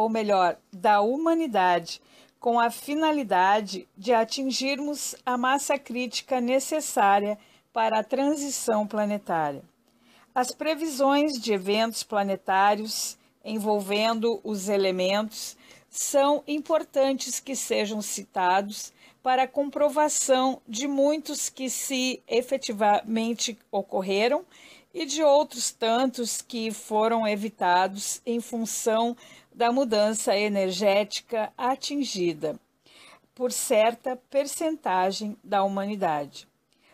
ou melhor, da humanidade, com a finalidade de atingirmos a massa crítica necessária para a transição planetária. As previsões de eventos planetários envolvendo os elementos são importantes que sejam citados para comprovação de muitos que se efetivamente ocorreram e de outros tantos que foram evitados em função da mudança energética atingida por certa percentagem da humanidade.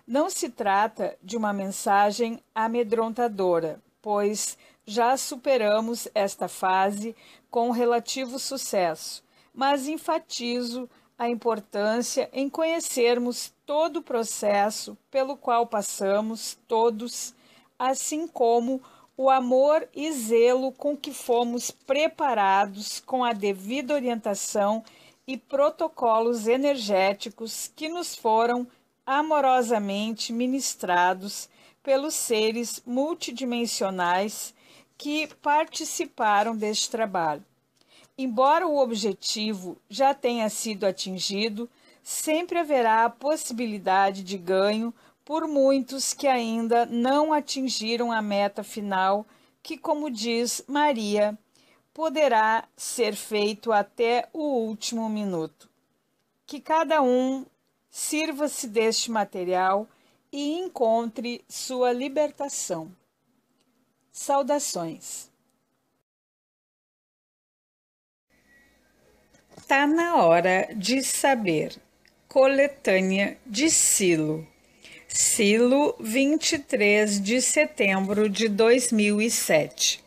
Não se trata de uma mensagem amedrontadora, pois já superamos esta fase com relativo sucesso, mas enfatizo a importância em conhecermos todo o processo pelo qual passamos todos, assim como o amor e zelo com que fomos preparados com a devida orientação e protocolos energéticos que nos foram amorosamente ministrados pelos seres multidimensionais que participaram deste trabalho. Embora o objetivo já tenha sido atingido, sempre haverá a possibilidade de ganho por muitos que ainda não atingiram a meta final, que, como diz Maria, poderá ser feito até o último minuto. Que cada um sirva-se deste material e encontre sua libertação. Saudações. Tá na hora de saber. Coletânea de Silo. Silo, 23 de setembro de 2007.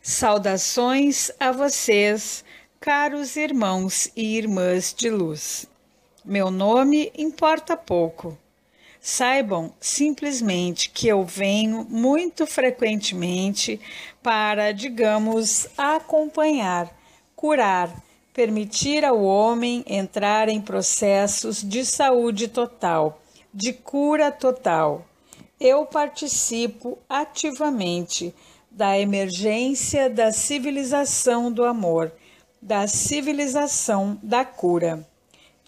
Saudações a vocês, caros irmãos e irmãs de luz. Meu nome importa pouco. Saibam simplesmente que eu venho muito frequentemente para, digamos, acompanhar, curar, permitir ao homem entrar em processos de saúde total, de cura total. Eu participo ativamente da emergência da civilização do amor, da civilização da cura.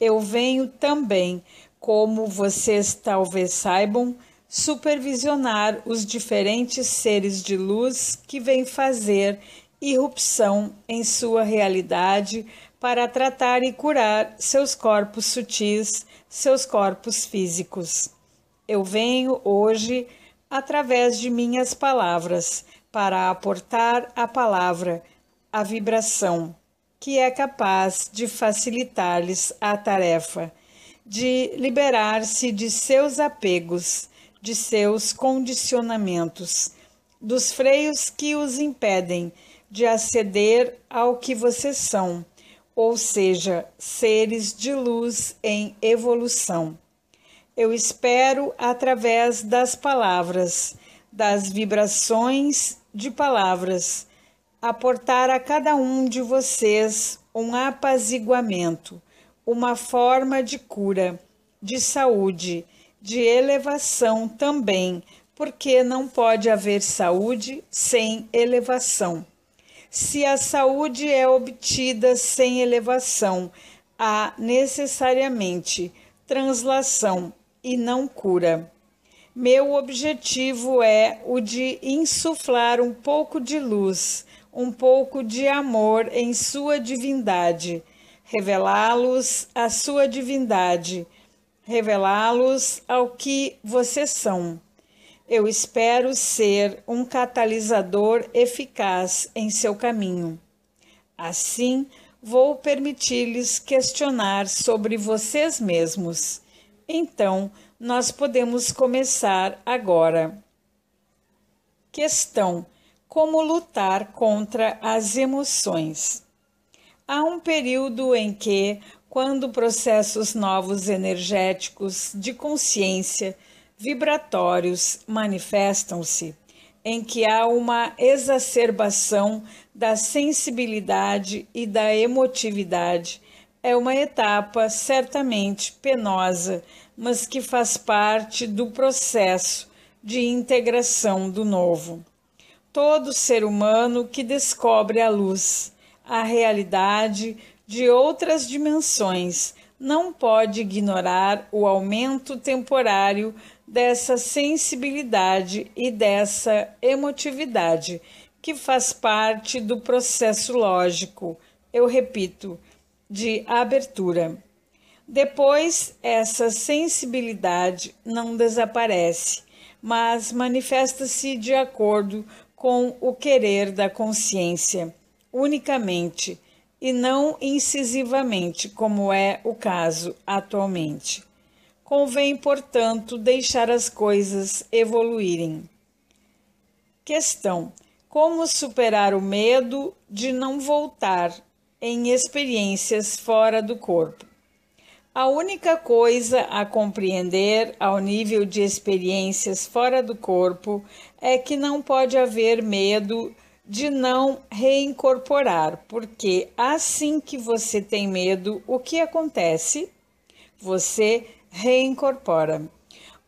Eu venho também como vocês talvez saibam, supervisionar os diferentes seres de luz que vêm fazer irrupção em sua realidade para tratar e curar seus corpos sutis, seus corpos físicos. Eu venho hoje através de minhas palavras para aportar a palavra, a vibração, que é capaz de facilitar-lhes a tarefa de liberar-se de seus apegos, de seus condicionamentos, dos freios que os impedem de aceder ao que vocês são, ou seja, seres de luz em evolução. Eu espero através das palavras, das vibrações de palavras, aportar a cada um de vocês um apaziguamento uma forma de cura, de saúde, de elevação também, porque não pode haver saúde sem elevação. Se a saúde é obtida sem elevação, há necessariamente translação e não cura. Meu objetivo é o de insuflar um pouco de luz, um pouco de amor em sua divindade revelá-los à sua divindade, revelá-los ao que vocês são. Eu espero ser um catalisador eficaz em seu caminho. Assim, vou permitir-lhes questionar sobre vocês mesmos. Então, nós podemos começar agora. Questão: Como lutar contra as emoções? Há um período em que, quando processos novos energéticos de consciência vibratórios manifestam-se, em que há uma exacerbação da sensibilidade e da emotividade, é uma etapa certamente penosa, mas que faz parte do processo de integração do novo. Todo ser humano que descobre a luz a realidade de outras dimensões, não pode ignorar o aumento temporário dessa sensibilidade e dessa emotividade, que faz parte do processo lógico, eu repito, de abertura. Depois, essa sensibilidade não desaparece, mas manifesta-se de acordo com o querer da consciência unicamente e não incisivamente, como é o caso atualmente. Convém, portanto, deixar as coisas evoluírem. Questão: Como superar o medo de não voltar em experiências fora do corpo? A única coisa a compreender ao nível de experiências fora do corpo é que não pode haver medo de não reincorporar, porque assim que você tem medo, o que acontece? Você reincorpora.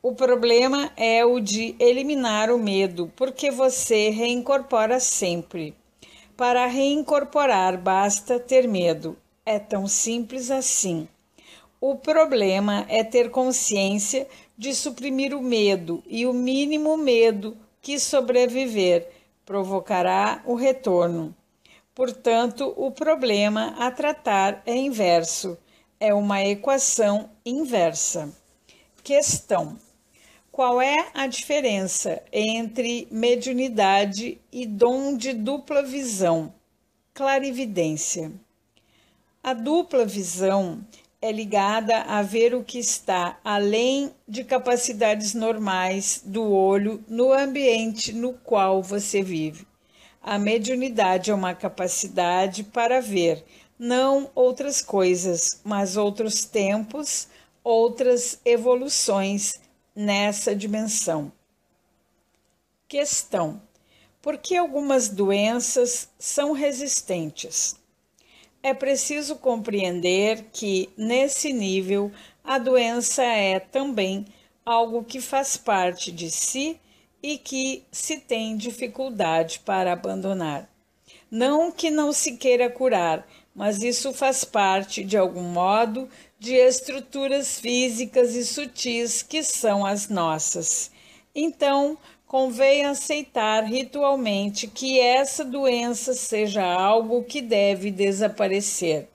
O problema é o de eliminar o medo, porque você reincorpora sempre. Para reincorporar, basta ter medo. É tão simples assim. O problema é ter consciência de suprimir o medo e o mínimo medo que sobreviver provocará o retorno. Portanto, o problema a tratar é inverso, é uma equação inversa. Questão: Qual é a diferença entre mediunidade e dom de dupla visão? Clarividência. A dupla visão é ligada a ver o que está além de capacidades normais do olho no ambiente no qual você vive. A mediunidade é uma capacidade para ver não outras coisas, mas outros tempos, outras evoluções nessa dimensão. Questão: Por que algumas doenças são resistentes? é preciso compreender que, nesse nível, a doença é também algo que faz parte de si e que se tem dificuldade para abandonar. Não que não se queira curar, mas isso faz parte, de algum modo, de estruturas físicas e sutis que são as nossas. Então, convém aceitar ritualmente que essa doença seja algo que deve desaparecer.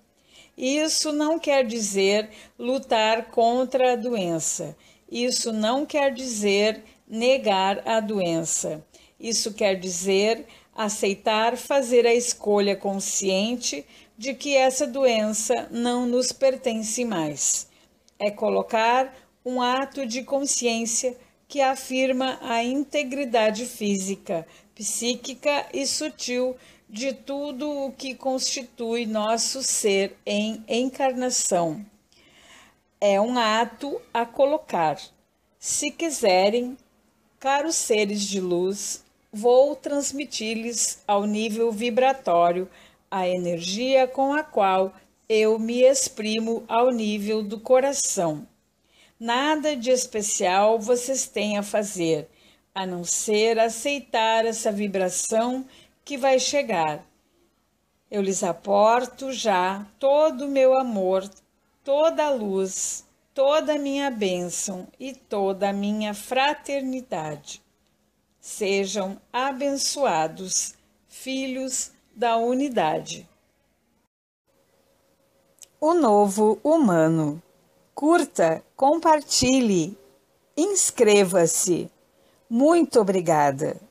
Isso não quer dizer lutar contra a doença. Isso não quer dizer negar a doença. Isso quer dizer aceitar fazer a escolha consciente de que essa doença não nos pertence mais. É colocar um ato de consciência que afirma a integridade física, psíquica e sutil de tudo o que constitui nosso ser em encarnação. É um ato a colocar. Se quiserem, caros seres de luz, vou transmitir-lhes ao nível vibratório a energia com a qual eu me exprimo ao nível do coração. Nada de especial vocês têm a fazer, a não ser aceitar essa vibração que vai chegar. Eu lhes aporto já todo o meu amor, toda a luz, toda a minha bênção e toda a minha fraternidade. Sejam abençoados, filhos da unidade. O novo humano curta, compartilhe, inscreva-se. Muito obrigada!